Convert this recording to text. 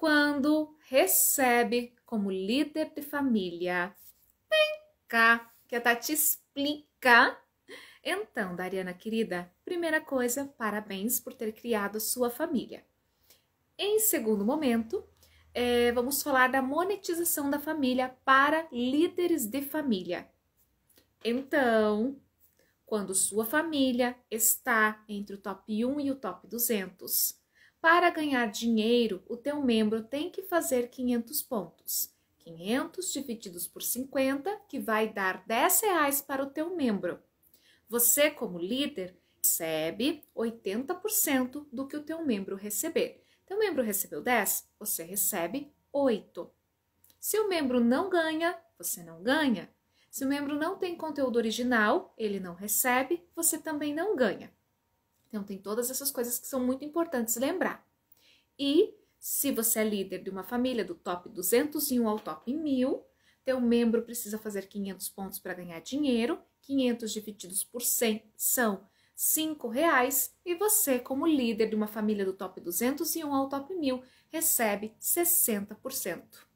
quando recebe como líder de família. Vem cá, que a Tati tá explica. Então, Dariana querida, primeira coisa, parabéns por ter criado sua família. Em segundo momento, é, vamos falar da monetização da família para líderes de família. Então, quando sua família está entre o top 1 e o top 200, para ganhar dinheiro, o teu membro tem que fazer 500 pontos. 500 divididos por 50, que vai dar 10 reais para o teu membro. Você, como líder, recebe 80% do que o teu membro receber. Teu membro recebeu 10, você recebe 8. Se o membro não ganha, você não ganha. Se o membro não tem conteúdo original, ele não recebe, você também não ganha. Então, tem todas essas coisas que são muito importantes lembrar. E se você é líder de uma família do top 201 ao top 1000, teu membro precisa fazer 500 pontos para ganhar dinheiro, 500 divididos por 100 são 5 reais, e você, como líder de uma família do top 201 ao top 1000, recebe 60%.